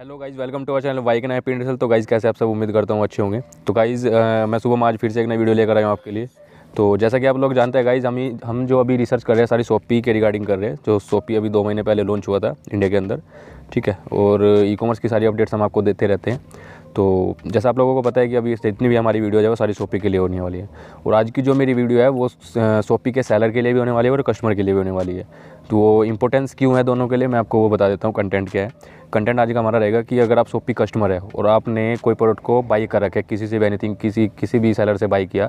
hello guys welcome to our channel वाई नया पिंडसल तो गाइज़ कैसे आप सब उम्मीद करता हूँ अच्छे होंगे तो गाइज़ मैं सुबह आज फिर से एक नई वीडियो लेकर आया हूँ आपके लिए तो जैसा कि आप लोग जानते हैं गाइज़ हम हम जो अभी रिसर्च कर रहे हैं सारी सोपी के रिगार्डिंग कर रहे हैं जो सोपी अभी दो महीने पहले लॉन्च हुआ था इंडिया के अंदर ठीक है और ई कॉमर्स की सारी अपडेट्स हम आपको देते रहते हैं तो जैसा आप लोगों को पता है कि अभी जितनी भी हमारी वीडियो है वो सारी सोपी के लिए होने वाली है और आज की जो मेरी वीडियो है वो सोपी के सेलर के लिए भी होने वाली है और कस्टमर के लिए भी होने वाली है तो वो इंपॉर्टेंस क्यों है दोनों के लिए मैं आपको वो बता देता हूँ कंटेंट क्या है कंटेंट आज का हमारा रहेगा कि अगर आप सोपी कस्टमर है और आपने कोई प्रोडक्ट को बाई कर रखे किसी से भी एनीथिंग किसी किसी भी सेलर से बाई किया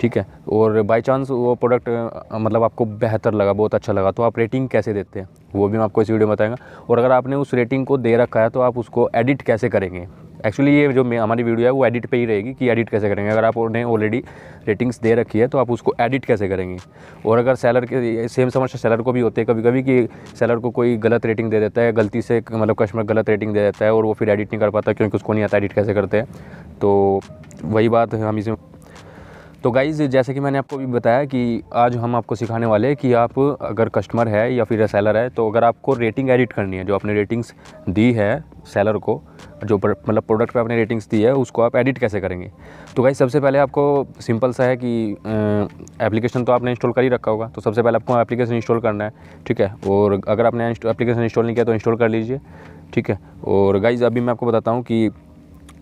ठीक है और बाय चांस वो प्रोडक्ट मतलब आपको बेहतर लगा बहुत अच्छा लगा तो आप रेटिंग कैसे देते हैं वो भी मैं आपको इस वीडियो में बताएंगा और अगर आपने उस रेटिंग को दे रखा है तो आप उसको एडिट कैसे करेंगे एक्चुअली ये जो हमारी वीडियो है वो एडिट पे ही रहेगी कि एडिट कैसे करेंगे अगर आप उन्हें ऑलरेडी रेटिंग्स दे रखी है तो आप उसको एडिट कैसे करेंगे और अगर सेलर के सेम समस्या सेलर को भी होते हैं कभी कभी कि सेलर को कोई गलत रेटिंग दे देता है गलती से मतलब कस्टमर गलत रेटिंग दे देता है और वो फिर एडिट नहीं कर पाता क्योंकि उसको नहीं आता एडिट कैसे करते हैं तो वही बात हम इसमें तो गाइज़ जैसे कि मैंने आपको भी बताया कि आज हम आपको सिखाने वाले हैं कि आप अगर कस्टमर है या फिर सेलर है तो अगर आपको रेटिंग एडिट करनी है जो आपने रेटिंग्स दी है सेलर को जो मतलब प्रोडक्ट पे आपने रेटिंग्स दी है उसको आप एडिट कैसे करेंगे तो गाइज़ सबसे पहले आपको सिंपल सा है कि एप्लीकेशन तो आपने इंस्टॉल कर ही रखा होगा तो सबसे पहले आपको एप्लीकेशन इंस्टॉल करना है ठीक है और अगर आपने एप्लीकेशन इंस्टॉल नहीं किया तो इंस्टॉल कर लीजिए ठीक है और गाइज अभी मैं आपको बताता हूँ कि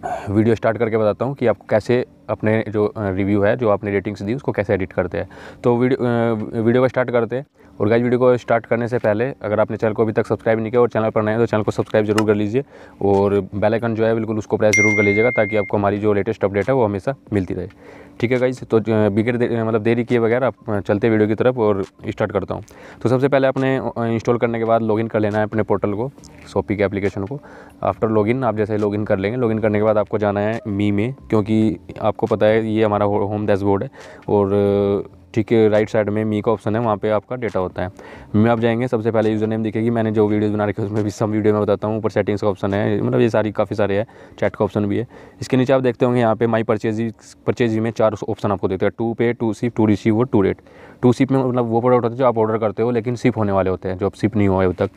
वीडियो स्टार्ट करके बताता हूँ कि आप कैसे अपने जो रिव्यू है जो आपने रेटिंग्स दी उसको कैसे एडिट करते हैं तो वीडियो वीडियो को स्टार्ट करते हैं और गाइज वीडियो को स्टार्ट करने से पहले अगर आपने चैनल को अभी तक सब्सक्राइब नहीं किया और चैनल पर नए तो चैनल को सब्सक्राइब जरूर कर लीजिए और बेल आइकन जो है बिल्कुल उसको प्रेस जरूर कर लीजिएगा ताकि आपको हमारी जो लेटेस्ट अपडेट है वो हमेशा मिलती रहे ठीक है गाइज तो बिगड़ दे, मतलब देरी किए बगैर आप चलते वीडियो की तरफ और स्टार्ट करता हूँ तो सबसे पहले आपने इंस्टॉल करने के बाद लॉगिन कर लेना है अपने पोर्टल को शॉपी के एप्लीकेशन को आफ्टर लॉगिन आप जैसे लॉगिन कर लेंगे लॉगिन करने के बाद आपको जाना है मी में क्योंकि आपको पता है ये हमारा होम डैशबोर्ड है और ठीक है राइट साइड में मी का ऑप्शन है वहाँ पे आपका डेटा होता है मैं आप जाएंगे सबसे पहले यूज़र नेम दिखेगी मैंने जो वीडियोस बना रखी है उसमें भी सब वीडियो में बताता हूँ ऊपर सेटिंग्स का ऑप्शन है मतलब ये सारी काफ़ी सारे है चैट का ऑप्शन भी है इसके नीचे आप देखते होंगे यहाँ पे माई परचेज परचेज में चार ऑप्शन आपको देते हैं to pay to ship to receive और टू रेट टू सिप में मतलब वो प्रोडक्ट होते हैं जो आप ऑर्डर करते हो लेकिन सिप होने वाले होते हैं जो अब सिप नहीं हुआ है अब तक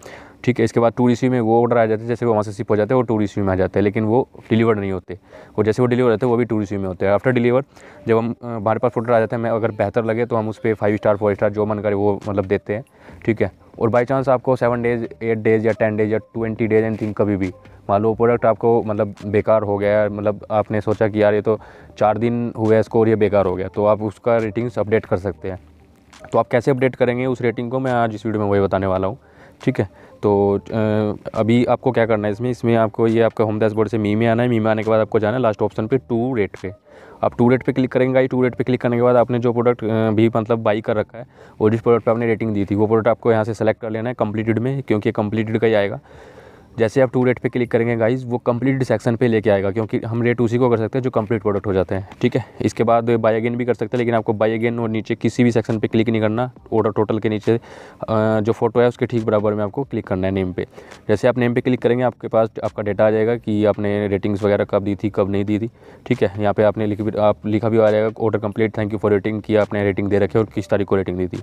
ठीक है इसके बाद टू रिसीव में वो ऑर्डर आ जाते हैं जैसे वो वहाँ से शिप हो जाते हैं वो टू रिसीव में आ जाते हैं लेकिन वो डिलीवर नहीं होते वो जैसे वो डिलीवर होते हैं वो भी टू रिसीव में होते हैं आफ्टर डिलीवर जब हम हमारे पास ऑर्डर आ जाते हैं मैं अगर बेहतर लगे तो हम उस पर फाइव स्टार फोर स्टार जो मन करे वो मतलब देते हैं ठीक है और बाई चांस आपको सेवन डेज एट डेज या टेन डेज या ट्वेंटी डेज एन थिंक कभी भी मान लो प्रोडक्ट आपको मतलब बेकार हो गया मतलब आपने सोचा कि यार ये तो चार दिन हुआ इसको और ये बेकार हो गया तो आप उसका रेटिंग्स अपडेट कर सकते हैं तो आप कैसे अपडेट करेंगे उस रेटिंग को मैं आज इस वीडियो में वही बताने वाला हूँ ठीक है तो अभी आपको क्या करना है इसमें इसमें आपको ये आपका होम डैशबोर्ड से मी में आना है मी में आने के बाद आपको जाना है लास्ट ऑप्शन पे टू रेट पे आप टू रेट पे क्लिक करेंगे टू रेट पे क्लिक करने के बाद आपने जो प्रोडक्ट भी मतलब बाई कर रखा है वो जिस प्रोडक्ट पर आपने रेटिंग दी थी वो प्रोडक्ट आपको यहाँ से सेलेक्ट कर लेना है कम्प्लीटेड में क्योंकि कम्प्लीटेड का ही आएगा जैसे आप टू रेट पे क्लिक करेंगे गाइस वो कंप्लीट सेक्शन पे लेके आएगा क्योंकि हम रेट उसी को कर सकते हैं जो कंप्लीट प्रोडक्ट हो जाते हैं ठीक है इसके बाद बाय अगेन भी कर सकते हैं लेकिन आपको बाय अगेन और नीचे किसी भी सेक्शन पे क्लिक नहीं करना ऑर्डर टोटल के नीचे जो फोटो है उसके ठीक बराबर में आपको क्लिक करना है नेम पे जैसे आप नेम पे क्लिक करेंगे आपके पास आपका डेटा आ जाएगा कि आपने रेटिंग्स वगैरह कब दी थी कब नहीं दी थी ठीक है यहाँ पर आपने लिख भी आप लिखा भी आ जाएगा order complete thank you for rating किया आपने रेटिंग दे रखी और किस तारीख को रेटिंग दी थी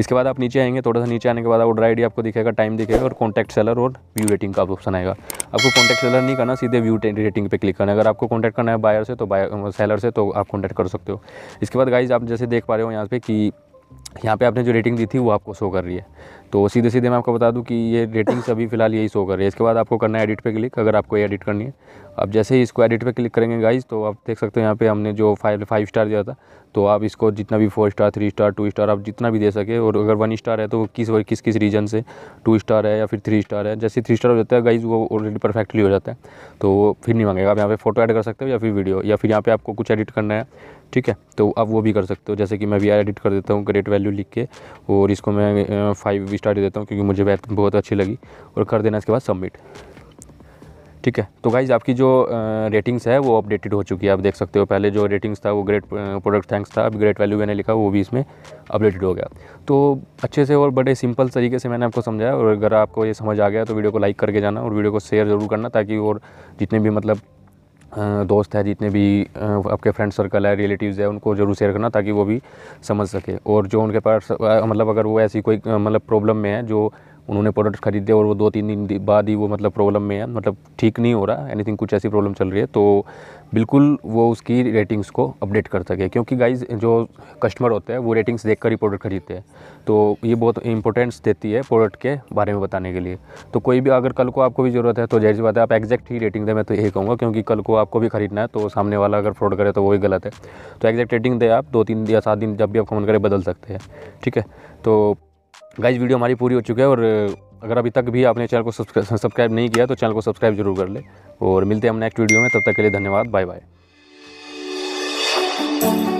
इसके बाद आप नीचे आएंगे थोड़ा सा नीचे आने के बाद ऑर्डर आई आपको दिखेगा टाइम दिखेगा और कॉन्टैक्ट सेलर और व्यू रेटिंग का का ऑप्शन आएगा आपको कॉन्टैक्ट सेलर नहीं करना सीधे व्यू रेटिंग पे क्लिक करना है अगर आपको कॉन्टैक्ट करना है बायर से तो बायर सेलर से तो आप कॉन्टैक्ट कर सकते हो इसके बाद गाइज आप जैसे देख पा रहे हो यहाँ पे कि यहाँ पे आपने जो रेटिंग दी थी वो आपको शो कर रही है तो सीधे सीधे मैं आपको बता दूं कि ये रेटिंग्स अभी फ़िलहाल यही शो कर रही है इसके बाद आपको करना है एडिट पे क्लिक अगर आपको ये एडिट करनी है अब जैसे ही इसको एडिट पे क्लिक करेंगे गाइज तो आप देख सकते हो यहाँ पे हमने जो फाइव फाइव स्टार दिया था तो आप इसको जितना भी four star three star two star आप जितना भी दे सके और अगर वन स्टार है तो किस किस किस रीजन से टू स्टार है या फिर थ्री स्टार है जैसे थ्री स्टार हो जाता है गाइज वो ऑलरेडी परफेक्टली हो जाता है तो फिर नहीं मांगेगा आप यहाँ पर फोटो एड कर सकते हो या फिर वीडियो या फिर यहाँ पर आपको कुछ एडिट करना है ठीक है तो आप वो भी कर सकते हो जैसे कि मैं भी एडिट कर देता हूँ ग्रेट वैल्यू वैल्यू लिख के और इसको मैं फाइव स्टार दे देता हूँ क्योंकि मुझे बहुत अच्छी लगी और कर देना इसके बाद सबमिट ठीक है तो गाइज आपकी जो रेटिंग्स है वो अपडेटेड हो चुकी है आप देख सकते हो पहले जो रेटिंग्स था वो ग्रेट प्रोडक्ट थैंक्स था अब ग्रेट वैल्यू मैंने लिखा वो भी इसमें अपडेटेड हो गया तो अच्छे से और बड़े सिंपल तरीके से मैंने आपको समझाया और अगर आपको ये समझ आ गया तो वीडियो को लाइक करके जाना और वीडियो को शेयर ज़रूर करना ताकि और जितने भी मतलब दोस्त है जितने भी आपके फ्रेंड सर्कल है रिलेटिव्स है उनको ज़रूर शेयर करना ताकि वो भी समझ सके और जो उनके पास मतलब अगर वो ऐसी कोई मतलब प्रॉब्लम में है जो उन्होंने प्रोडक्ट खरीदे और वो दो तीन दिन बाद ही वो मतलब प्रॉब्लम में है मतलब ठीक नहीं हो रहा एनीथिंग कुछ ऐसी प्रॉब्लम चल रही है तो बिल्कुल वो उसकी रेटिंग्स को अपडेट कर सके क्योंकि गाइज जो कस्टमर होते हैं वो रेटिंग्स देखकर ही प्रोडक्ट खरीदते हैं तो ये बहुत इंपॉर्टेंस देती है प्रोडक्ट के बारे में बताने के लिए तो कोई भी अगर कल को आपको भी ज़रूरत है तो जहरी बात है आप एग्जैक्ट ही रेटिंग दें मैं तो यही कहूँगा क्योंकि कल को आपको भी खरीदना है तो सामने वाला अगर फ्रॉड करे तो वो भी गलत है तो एग्जैक्ट रेटिंग दें आप दो तीन या सात दिन जब भी आप फोन करें बदल सकते हैं ठीक है तो गाइज वीडियो हमारी पूरी हो चुकी है और अगर अभी तक भी आपने चैनल को सब्सक्राइब नहीं किया तो चैनल को सब्सक्राइब जरूर कर ले और मिलते हैं हम नेक्स्ट वीडियो में तब तक के लिए धन्यवाद बाय बाय